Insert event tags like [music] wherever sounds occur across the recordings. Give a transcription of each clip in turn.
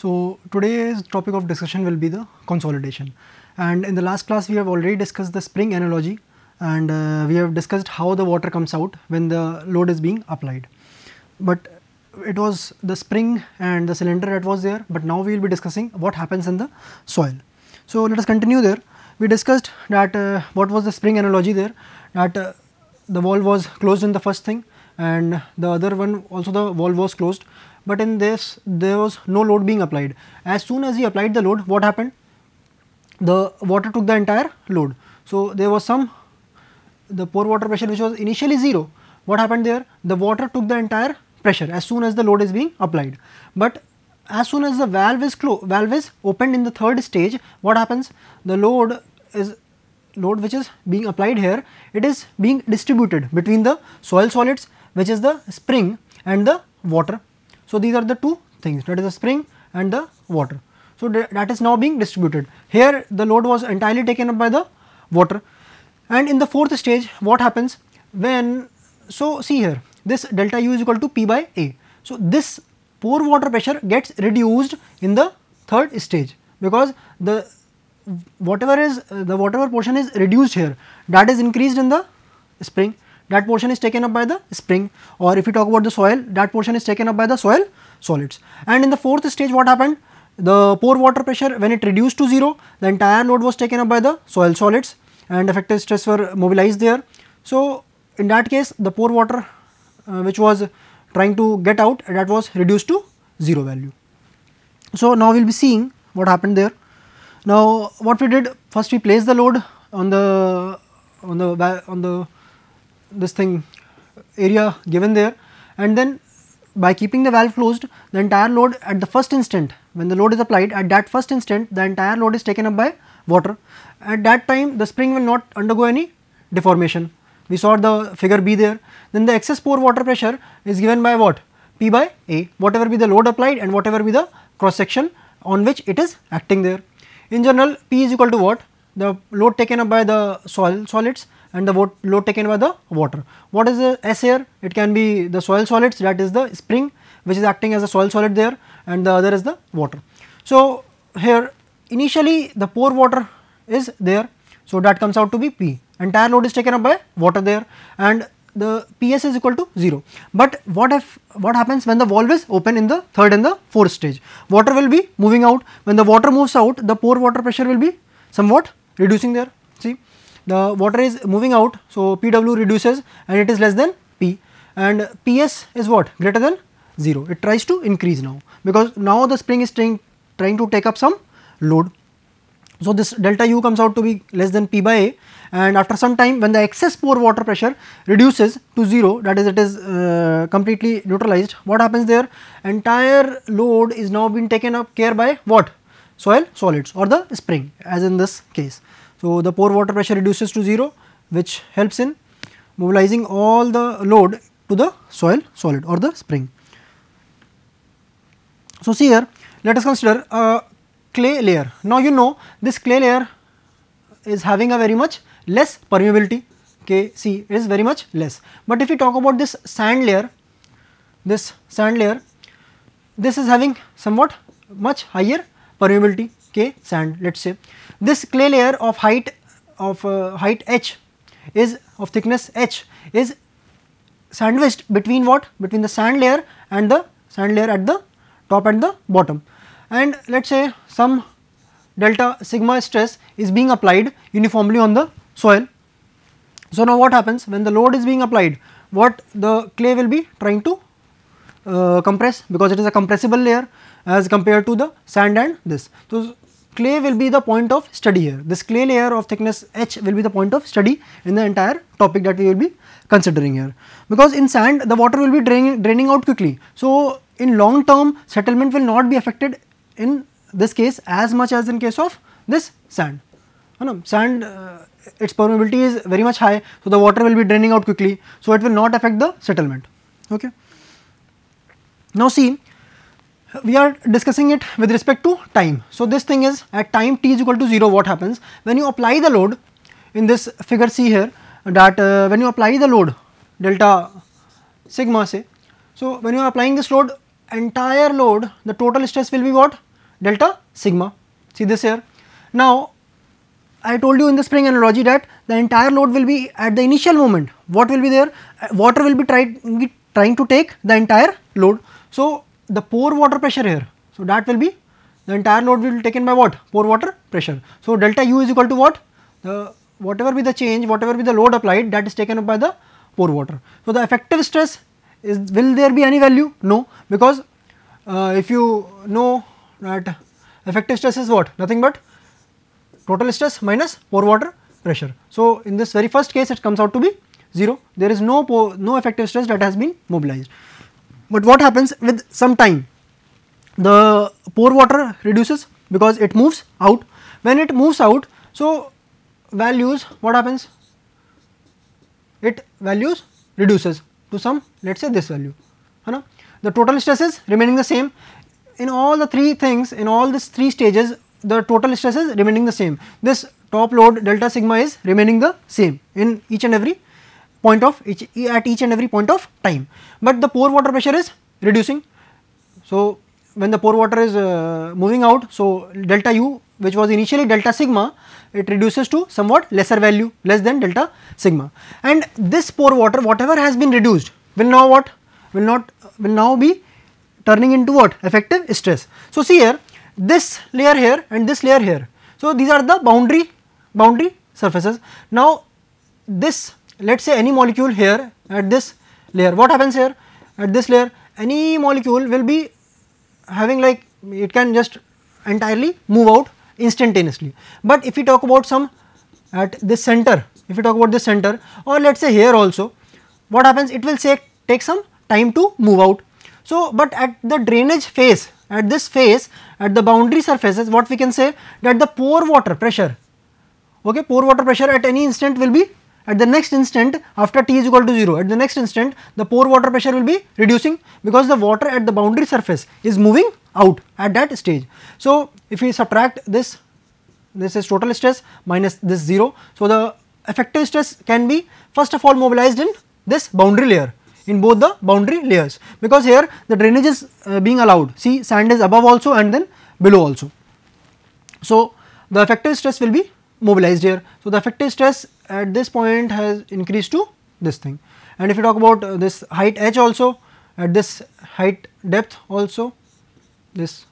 So today's topic of discussion will be the consolidation and in the last class we have already discussed the spring analogy and uh, we have discussed how the water comes out when the load is being applied. But it was the spring and the cylinder that was there but now we will be discussing what happens in the soil. So let us continue there. We discussed that uh, what was the spring analogy there that uh, the valve was closed in the first thing and the other one also the valve was closed but in this there was no load being applied. As soon as he applied the load what happened? The water took the entire load. So, there was some the pore water pressure which was initially 0 what happened there? The water took the entire pressure as soon as the load is being applied. But as soon as the valve is closed, valve is opened in the third stage what happens? The load is load which is being applied here it is being distributed between the soil solids which is the spring and the water so, these are the two things that is the spring and the water. So, that is now being distributed. Here the load was entirely taken up by the water and in the fourth stage what happens when, so see here this delta U is equal to P by A. So, this pore water pressure gets reduced in the third stage because the whatever is the whatever portion is reduced here that is increased in the spring that portion is taken up by the spring or if you talk about the soil that portion is taken up by the soil solids. And in the fourth stage what happened? The pore water pressure when it reduced to 0 the entire load was taken up by the soil solids and effective stress were mobilized there. So, in that case the pore water uh, which was trying to get out that was reduced to 0 value. So, now we will be seeing what happened there. Now, what we did first we placed the load on the on the on the this thing area given there and then by keeping the valve closed the entire load at the first instant when the load is applied at that first instant the entire load is taken up by water. At that time the spring will not undergo any deformation. We saw the figure B there. Then the excess pore water pressure is given by what? P by A, whatever be the load applied and whatever be the cross section on which it is acting there. In general, P is equal to what? The load taken up by the soil solids and the load taken by the water. What is the S here? It can be the soil solids that is the spring which is acting as a soil solid there and the other is the water. So, here initially the pore water is there. So, that comes out to be P entire load is taken up by water there and the PS is equal to 0. But what if what happens when the valve is open in the third and the fourth stage? Water will be moving out. When the water moves out, the pore water pressure will be somewhat reducing there. See, the water is moving out. So, PW reduces and it is less than P and PS is what greater than 0. It tries to increase now because now the spring is trying, trying to take up some load. So, this delta U comes out to be less than P by A and after some time when the excess pore water pressure reduces to 0 that is it is uh, completely neutralized what happens there entire load is now being taken up care by what soil solids or the spring as in this case. So, the pore water pressure reduces to 0 which helps in mobilizing all the load to the soil solid or the spring. So, see here let us consider a clay layer. Now, you know this clay layer is having a very much less permeability okay see it is very much less. But if we talk about this sand layer this sand layer this is having somewhat much higher permeability okay sand let us say. This clay layer of height of uh, height h is of thickness h is sandwiched between what? Between the sand layer and the sand layer at the top and the bottom. And let us say some delta sigma stress is being applied uniformly on the soil. So, now what happens when the load is being applied? What the clay will be trying to uh, compress because it is a compressible layer as compared to the sand and this. So, clay will be the point of study here. This clay layer of thickness H will be the point of study in the entire topic that we will be considering here. Because in sand, the water will be draining, draining out quickly. So, in long term, settlement will not be affected in this case as much as in case of this sand. Sand, uh, its permeability is very much high, so the water will be draining out quickly. So, it will not affect the settlement. Okay. Now, see we are discussing it with respect to time. So, this thing is at time t is equal to 0 what happens when you apply the load in this figure c here that uh, when you apply the load delta sigma say. So, when you are applying this load entire load the total stress will be what delta sigma see this here. Now, I told you in the spring analogy that the entire load will be at the initial moment what will be there water will be trying to take the entire load. So, the pore water pressure here. So, that will be the entire load will be taken by what? Pore water pressure. So, delta U is equal to what? The whatever be the change, whatever be the load applied that is taken up by the pore water. So, the effective stress is will there be any value? No, because uh, if you know that effective stress is what? Nothing but total stress minus pore water pressure. So, in this very first case it comes out to be 0, there is no, no effective stress that has been mobilized. But what happens with some time? The pore water reduces because it moves out. When it moves out, so values what happens? It values reduces to some let us say this value. know The total stresses remaining the same. In all the three things, in all these three stages, the total stress is remaining the same. This top load delta sigma is remaining the same in each and every point of each at each and every point of time, but the pore water pressure is reducing. So, when the pore water is uh, moving out, so delta u which was initially delta sigma, it reduces to somewhat lesser value less than delta sigma and this pore water whatever has been reduced will now what will not will now be turning into what effective stress. So, see here this layer here and this layer here. So, these are the boundary boundary surfaces. Now, this let us say any molecule here at this layer. What happens here? At this layer any molecule will be having like it can just entirely move out instantaneously. But if we talk about some at this center, if we talk about this center or let us say here also, what happens? It will say take some time to move out. So, but at the drainage phase, at this phase, at the boundary surfaces, what we can say that the pore water pressure, okay, pore water pressure at any instant will be at the next instant after t is equal to 0 at the next instant the pore water pressure will be reducing because the water at the boundary surface is moving out at that stage. So, if we subtract this this is total stress minus this 0. So, the effective stress can be first of all mobilized in this boundary layer in both the boundary layers because here the drainage is uh, being allowed see sand is above also and then below also. So, the effective stress will be mobilized here. So, the effective stress at this point has increased to this thing and if you talk about uh, this height h also at this height depth also this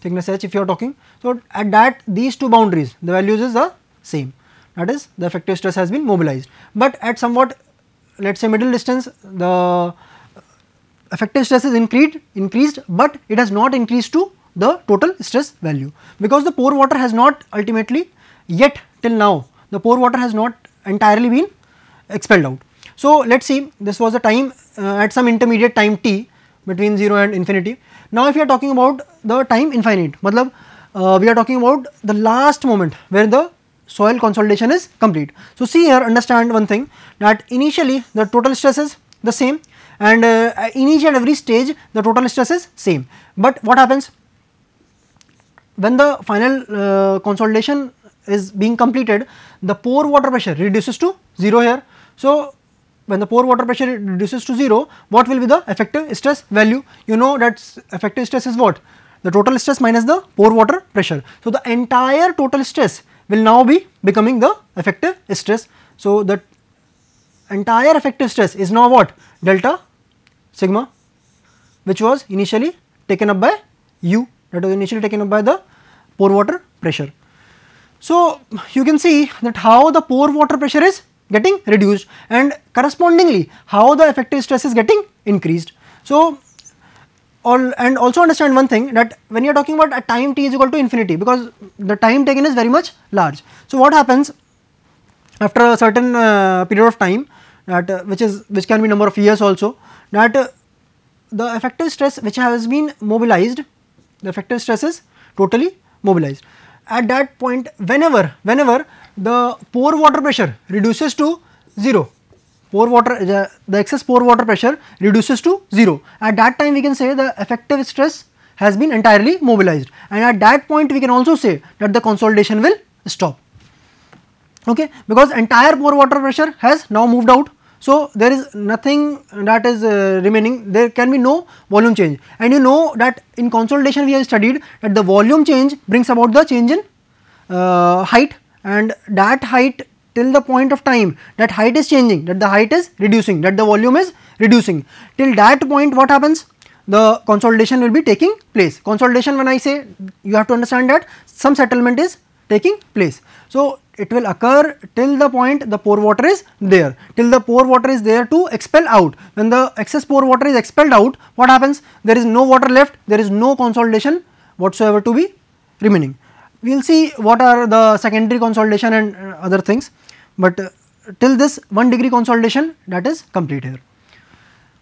thickness h if you are talking. So, at that these two boundaries the values is the same that is the effective stress has been mobilized, but at somewhat let us say middle distance the effective stress is increased, increased but it has not increased to the total stress value because the pore water has not ultimately yet till now the pore water has not entirely been expelled out. So, let us see this was the time uh, at some intermediate time t between 0 and infinity. Now, if you are talking about the time infinite, matlab, uh, we are talking about the last moment where the soil consolidation is complete. So, see here understand one thing that initially the total stress is the same and uh, each and every stage the total stress is same. But what happens when the final uh, consolidation is being completed, the pore water pressure reduces to 0 here. So, when the pore water pressure reduces to 0, what will be the effective stress value? You know that effective stress is what? The total stress minus the pore water pressure. So, the entire total stress will now be becoming the effective stress. So, the entire effective stress is now what? Delta sigma which was initially taken up by u that was initially taken up by the pore water pressure. So, you can see that how the pore water pressure is getting reduced and correspondingly how the effective stress is getting increased. So, all and also understand one thing that when you are talking about a time t is equal to infinity because the time taken is very much large. So, what happens after a certain uh, period of time that uh, which is which can be number of years also that uh, the effective stress which has been mobilized the effective stress is totally mobilized at that point whenever whenever the pore water pressure reduces to 0 pore water uh, the, the excess pore water pressure reduces to 0 at that time we can say the effective stress has been entirely mobilized and at that point we can also say that the consolidation will stop okay because entire pore water pressure has now moved out so, there is nothing that is uh, remaining there can be no volume change and you know that in consolidation we have studied that the volume change brings about the change in uh, height and that height till the point of time that height is changing that the height is reducing that the volume is reducing till that point what happens the consolidation will be taking place consolidation when I say you have to understand that some settlement is taking place. So, it will occur till the point the pore water is there, till the pore water is there to expel out. When the excess pore water is expelled out, what happens? There is no water left, there is no consolidation whatsoever to be remaining. We will see what are the secondary consolidation and uh, other things, but uh, till this 1 degree consolidation that is complete here.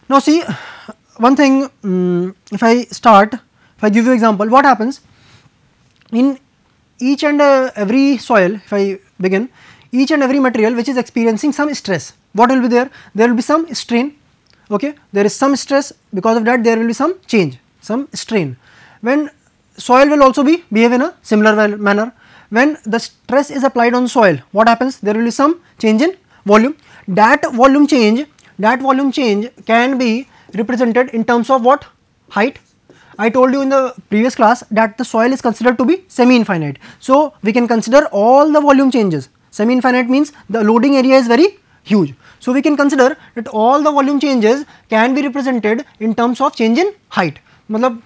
Now see [sighs] one thing um, if I start, if I give you example what happens in each and uh, every soil if I begin each and every material which is experiencing some stress what will be there there will be some strain okay there is some stress because of that there will be some change some strain when soil will also be behave in a similar manner when the stress is applied on soil what happens there will be some change in volume that volume change that volume change can be represented in terms of what height I told you in the previous class that the soil is considered to be semi-infinite. So, we can consider all the volume changes. Semi-infinite means the loading area is very huge. So, we can consider that all the volume changes can be represented in terms of change in height. मतलब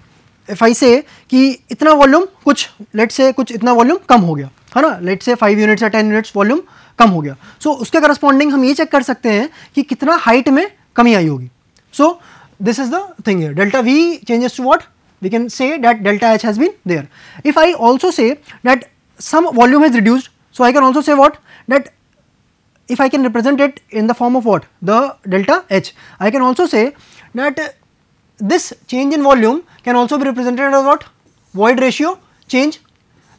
if I say कि इतना volume कुछ let's say कुछ इतना volume कम हो गया है ना लेट से फाइव यूनिट्स या टेन यूनिट्स वॉल्यूम कम हो गया सो so, उसके करस्पॉन्डिंग हम ये चेक कर सकते हैं कि कितना हाइट में कमी आई होगी so this is the thing delta V changes to what we can say that delta H has been there. If I also say that some volume has reduced, so I can also say what that if I can represent it in the form of what the delta H, I can also say that this change in volume can also be represented as what void ratio change.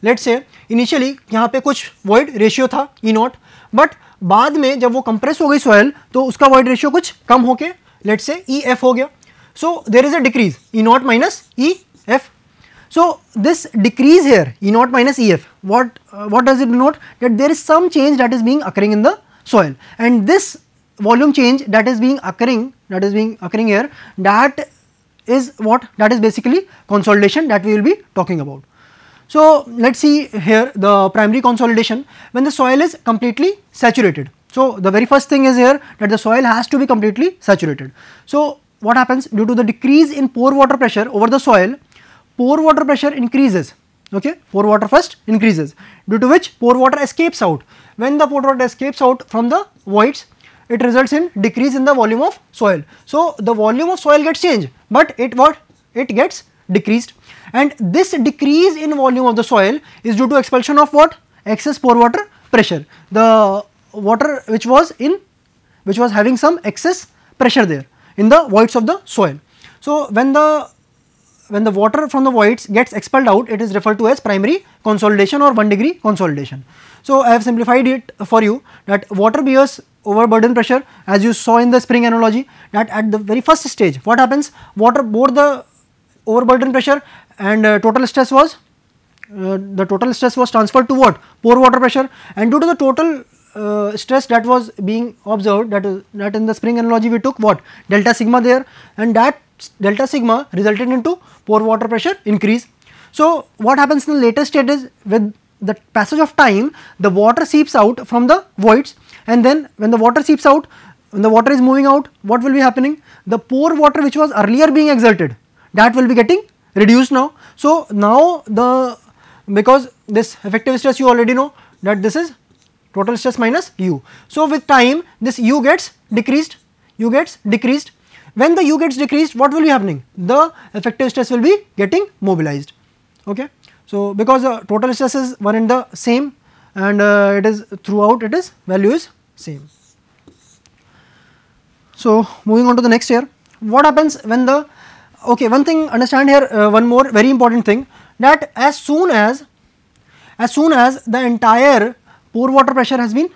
Let us say initially यहाँ पे कुछ void ratio था ई not but बाद में जब वो compress हो गई सॉयल तो उसका वॉइड रेशियो कुछ कम होके let say E F ho gaya So, there is a decrease E naught minus E f. So, this decrease here E naught minus E f what, uh, what does it denote that there is some change that is being occurring in the soil and this volume change that is being occurring that is being occurring here that is what that is basically consolidation that we will be talking about. So, let us see here the primary consolidation when the soil is completely saturated. So, the very first thing is here that the soil has to be completely saturated. So, what happens due to the decrease in pore water pressure over the soil, pore water pressure increases, okay, pore water first increases due to which pore water escapes out. When the pore water escapes out from the voids, it results in decrease in the volume of soil. So, the volume of soil gets changed, but it what? It gets decreased and this decrease in volume of the soil is due to expulsion of what? Excess pore water pressure. The water which was in, which was having some excess pressure there in the voids of the soil. So, when the when the water from the voids gets expelled out it is referred to as primary consolidation or 1 degree consolidation. So, I have simplified it for you that water bears overburden pressure as you saw in the spring analogy that at the very first stage what happens water bore the overburden pressure and uh, total stress was uh, the total stress was transferred to what pore water pressure and due to the total uh, stress that was being observed that is that in the spring analogy we took what delta sigma there and that delta sigma resulted into pore water pressure increase. So, what happens in the later state is with the passage of time the water seeps out from the voids and then when the water seeps out when the water is moving out what will be happening the pore water which was earlier being exerted that will be getting reduced now. So, now the because this effective stress you already know that this is total stress minus u. So, with time this u gets decreased, u gets decreased. When the u gets decreased what will be happening? The effective stress will be getting mobilized. Okay. So, because the total stress is one and the same and uh, it is throughout it is value is same. So, moving on to the next here, what happens when the, okay one thing understand here uh, one more very important thing that as soon as, as soon as the entire pore water pressure has been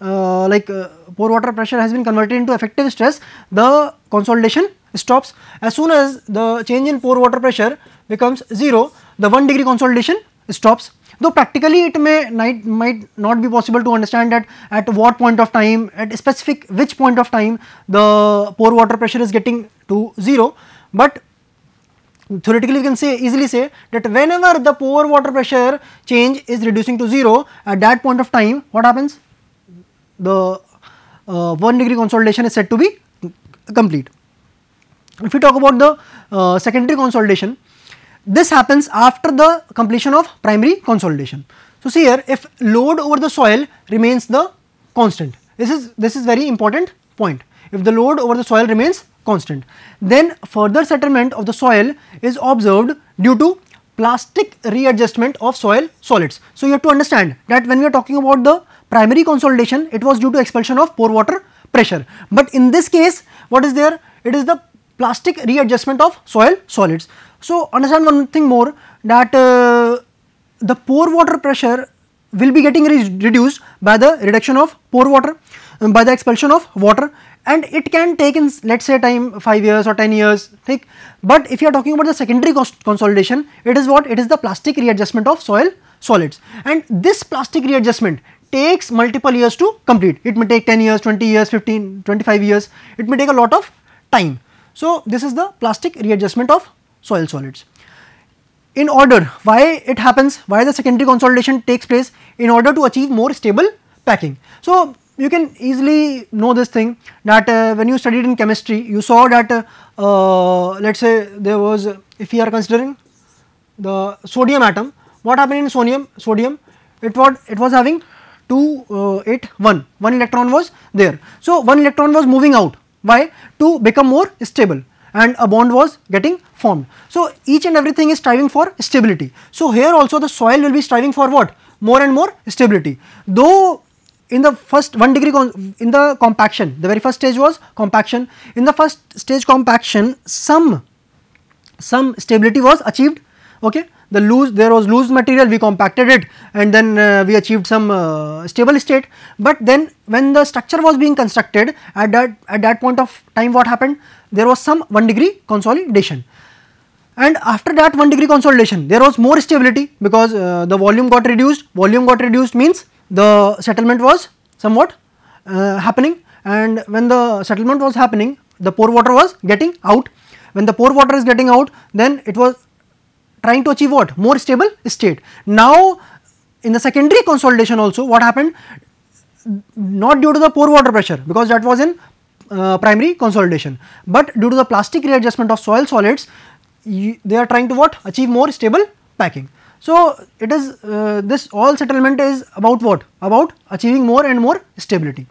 uh, like uh, pore water pressure has been converted into effective stress, the consolidation stops. As soon as the change in pore water pressure becomes 0, the 1 degree consolidation stops. Though practically it may might might not be possible to understand that at what point of time, at specific which point of time the pore water pressure is getting to 0, but theoretically we can say easily say that whenever the pore water pressure change is reducing to 0 at that point of time what happens the uh, 1 degree consolidation is said to be complete. If we talk about the uh, secondary consolidation this happens after the completion of primary consolidation. So, see here if load over the soil remains the constant this is this is very important point if the load over the soil remains constant. Then further settlement of the soil is observed due to plastic readjustment of soil solids. So, you have to understand that when we are talking about the primary consolidation, it was due to expulsion of pore water pressure. But in this case, what is there? It is the plastic readjustment of soil solids. So, understand one thing more that uh, the pore water pressure will be getting re reduced by the reduction of pore water, um, by the expulsion of water and it can take in let us say time 5 years or 10 years thick. but if you are talking about the secondary consolidation it is what it is the plastic readjustment of soil solids and this plastic readjustment takes multiple years to complete it may take 10 years 20 years 15 25 years it may take a lot of time so this is the plastic readjustment of soil solids in order why it happens why the secondary consolidation takes place in order to achieve more stable packing so you can easily know this thing that uh, when you studied in chemistry you saw that uh, uh, let us say there was if we are considering the sodium atom what happened in sodium sodium it was it was having 2 uh, 8 1 one electron was there so one electron was moving out why to become more stable and a bond was getting formed so each and everything is striving for stability so here also the soil will be striving for what more and more stability though in the first 1 degree in the compaction, the very first stage was compaction. In the first stage compaction, some, some stability was achieved, okay. The loose, there was loose material, we compacted it and then uh, we achieved some uh, stable state. But then when the structure was being constructed at that, at that point of time what happened? There was some 1 degree consolidation and after that 1 degree consolidation there was more stability because uh, the volume got reduced volume got reduced means the settlement was somewhat uh, happening and when the settlement was happening the pore water was getting out. When the pore water is getting out then it was trying to achieve what? More stable state. Now in the secondary consolidation also what happened? Not due to the pore water pressure because that was in uh, primary consolidation, but due to the plastic readjustment of soil solids you, they are trying to what? Achieve more stable packing. So, it is uh, this all settlement is about what? About achieving more and more stability.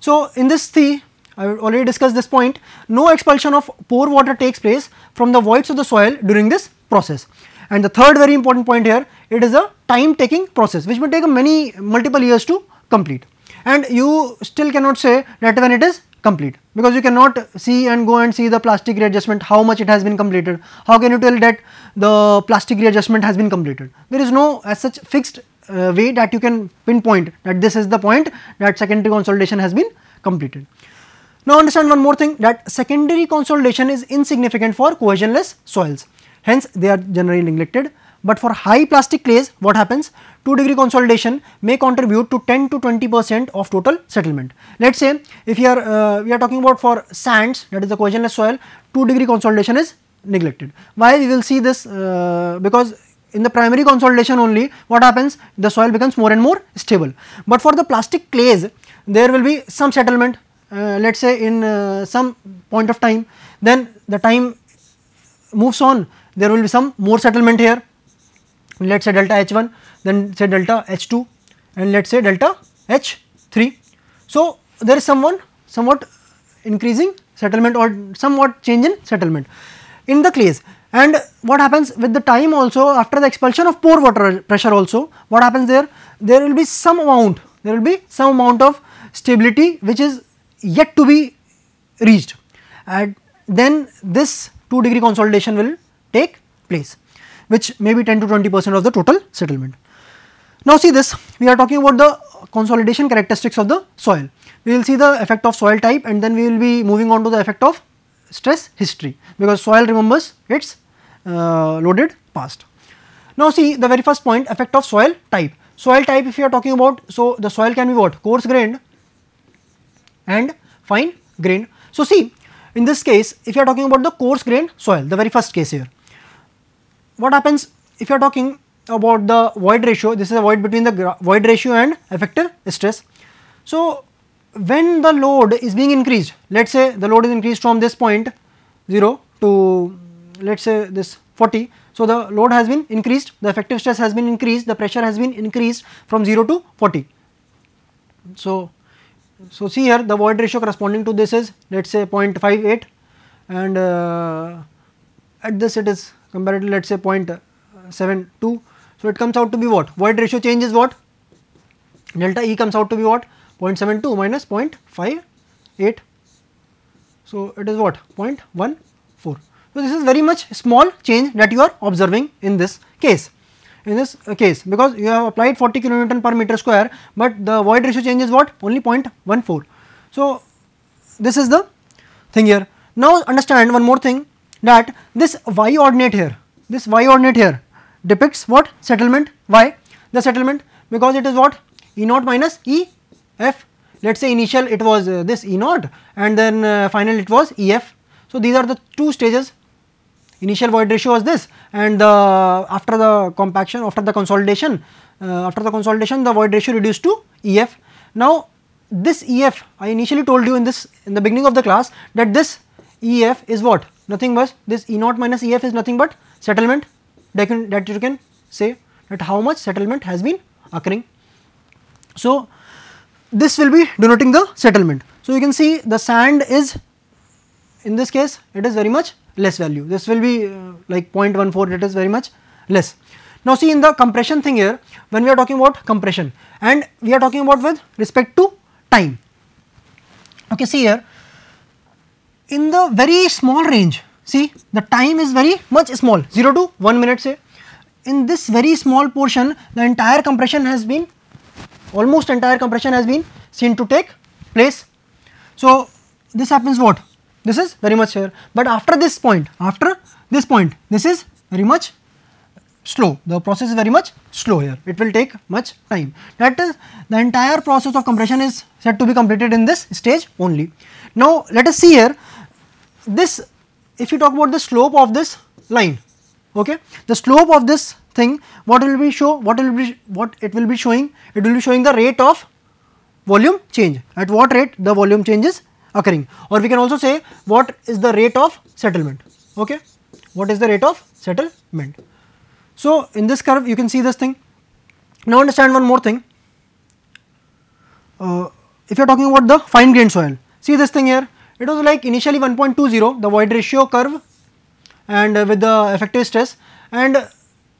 So, in this the I already discussed this point, no expulsion of pore water takes place from the voids of the soil during this process. And the third very important point here, it is a time taking process which may take many multiple years to complete and you still cannot say that when it is complete because you cannot see and go and see the plastic readjustment how much it has been completed how can you tell that the plastic readjustment has been completed there is no as such fixed uh, way that you can pinpoint that this is the point that secondary consolidation has been completed now understand one more thing that secondary consolidation is insignificant for cohesionless soils hence they are generally neglected but for high plastic clays what happens 2 degree consolidation may contribute to 10 to 20 percent of total settlement. Let us say if you are uh, we are talking about for sands that is the cohesionless soil 2 degree consolidation is neglected. Why we will see this uh, because in the primary consolidation only what happens the soil becomes more and more stable. But for the plastic clays there will be some settlement uh, let us say in uh, some point of time then the time moves on there will be some more settlement here let us say delta H 1 then say delta H 2 and let us say delta H 3. So, there is someone somewhat increasing settlement or somewhat change in settlement in the clays and what happens with the time also after the expulsion of pore water pressure also what happens there there will be some amount there will be some amount of stability which is yet to be reached and then this 2 degree consolidation will take place which may be 10 to 20 percent of the total settlement. Now see this, we are talking about the consolidation characteristics of the soil. We will see the effect of soil type and then we will be moving on to the effect of stress history because soil remembers its uh, loaded past. Now see the very first point effect of soil type. Soil type if you are talking about, so the soil can be what? Coarse grained and fine grain. So see in this case if you are talking about the coarse grained soil, the very first case here what happens if you are talking about the void ratio, this is a void between the void ratio and effective stress. So, when the load is being increased, let us say the load is increased from this point 0 to let us say this 40. So, the load has been increased, the effective stress has been increased, the pressure has been increased from 0 to 40. So, so see here the void ratio corresponding to this is let us say 0.58 and uh, at this it is to let us say uh, 0.72. So, it comes out to be what? Void ratio change is what? Delta E comes out to be what? 0.72 minus 0.58. So, it is what? 0.14. So, this is very much small change that you are observing in this case. In this case, because you have applied 40 kilonewton per meter square, but the void ratio change is what? Only 0.14. So, this is the thing here. Now, understand one more thing that this y ordinate here, this y ordinate here depicts what settlement y, the settlement because it is what E naught minus E f. Let us say initial it was uh, this E naught and then uh, final it was E f. So, these are the two stages initial void ratio was this and the after the compaction after the consolidation uh, after the consolidation the void ratio reduced to EF. Now, this e f, I initially told you in this in the beginning of the class that this EF is what nothing but this E naught minus E f is nothing but settlement that, can, that you can say that how much settlement has been occurring. So, this will be denoting the settlement. So, you can see the sand is in this case it is very much less value this will be uh, like 0.14 it is very much less. Now, see in the compression thing here when we are talking about compression and we are talking about with respect to time. Okay, see here in the very small range. See the time is very much small 0 to 1 minute say. In this very small portion the entire compression has been almost entire compression has been seen to take place. So, this happens what? This is very much here, but after this point, after this point, this is very much slow. The process is very much slow here. It will take much time. That is the entire process of compression is said to be completed in this stage only. Now, let us see here this if you talk about the slope of this line okay the slope of this thing what will be show what will be what it will be showing it will be showing the rate of volume change at what rate the volume change is occurring or we can also say what is the rate of settlement okay what is the rate of settlement so in this curve you can see this thing now understand one more thing uh, if you are talking about the fine grained soil see this thing here it was like initially 1.20 the void ratio curve and uh, with the effective stress and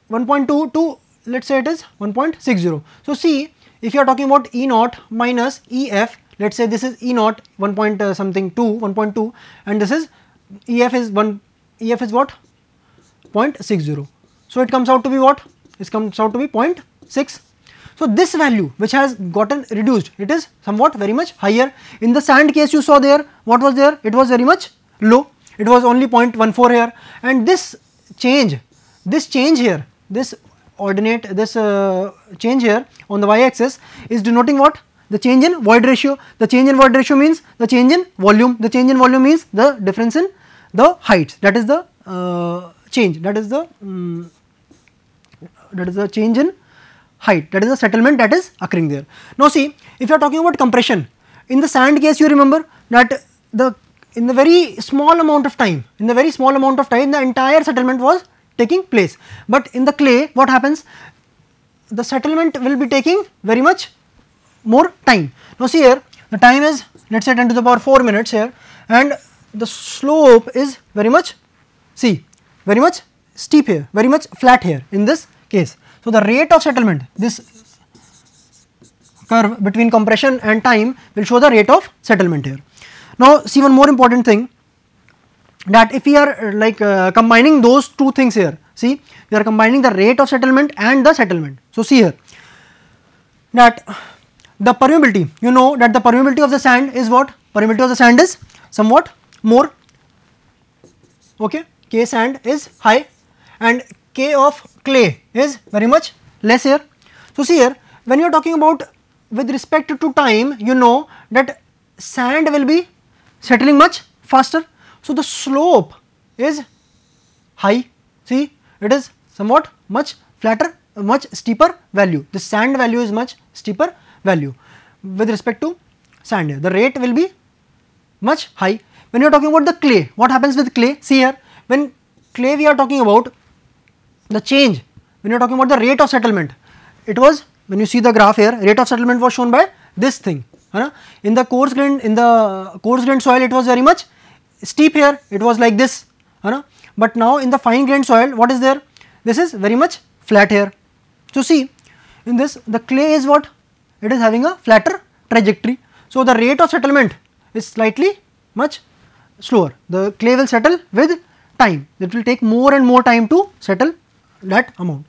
1.2 to let us say it is 1.60. So, see if you are talking about E naught minus E f let us say this is E naught 1 point uh, something 2 1.2 and this is E f is 1 E f is what 0.60. So, it comes out to be what? It comes out to be 0.6 so, this value which has gotten reduced, it is somewhat very much higher. In the sand case you saw there, what was there? It was very much low, it was only 0.14 here and this change, this change here, this ordinate, this uh, change here on the y axis is denoting what? The change in void ratio. The change in void ratio means the change in volume, the change in volume means the difference in the height that is the uh, change that is the um, that is the change in height that is the settlement that is occurring there. Now see if you are talking about compression in the sand case you remember that the in the very small amount of time in the very small amount of time the entire settlement was taking place. But in the clay what happens the settlement will be taking very much more time. Now see here the time is let us say 10 to the power 4 minutes here and the slope is very much see very much steep here very much flat here in this case. So, the rate of settlement this curve between compression and time will show the rate of settlement here. Now, see one more important thing that if we are uh, like uh, combining those two things here see we are combining the rate of settlement and the settlement. So, see here that the permeability you know that the permeability of the sand is what permeability of the sand is somewhat more okay k sand is high and K of clay is very much less here. So, see here when you are talking about with respect to time you know that sand will be settling much faster. So, the slope is high see it is somewhat much flatter much steeper value the sand value is much steeper value with respect to sand the rate will be much high. When you are talking about the clay what happens with clay see here when clay we are talking about the change when you are talking about the rate of settlement, it was when you see the graph here, rate of settlement was shown by this thing. In the coarse grain, in the coarse grain soil, it was very much steep here, it was like this. But now in the fine grain soil, what is there? This is very much flat here. So see, in this the clay is what? It is having a flatter trajectory. So the rate of settlement is slightly much slower. The clay will settle with time. It will take more and more time to settle that amount.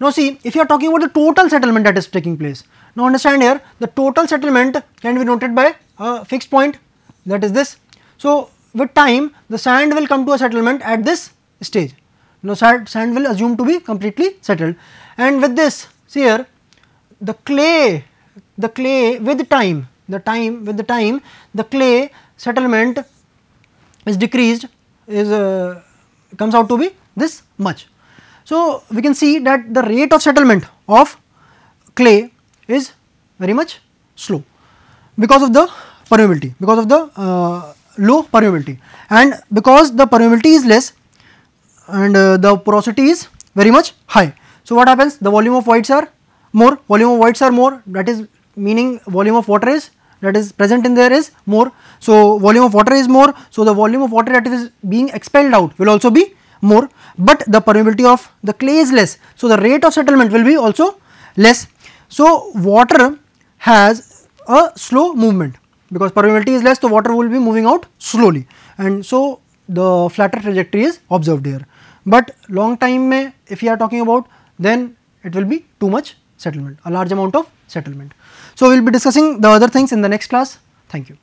Now see, if you are talking about the total settlement that is taking place, now understand here the total settlement can be noted by a fixed point that is this. So with time the sand will come to a settlement at this stage. Now sand will assume to be completely settled and with this see here the clay, the clay with time, the time with the time the clay settlement is decreased is uh, comes out to be this much. So, we can see that the rate of settlement of clay is very much slow because of the permeability, because of the uh, low permeability and because the permeability is less and uh, the porosity is very much high. So, what happens? The volume of voids are more, volume of voids are more that is meaning volume of water is that is present in there is more. So, volume of water is more. So, the volume of water that is being expelled out will also be more, but the permeability of the clay is less. So, the rate of settlement will be also less. So, water has a slow movement because permeability is less, the water will be moving out slowly and so the flatter trajectory is observed here. But long time may, if you are talking about then it will be too much settlement, a large amount of settlement. So, we will be discussing the other things in the next class. Thank you.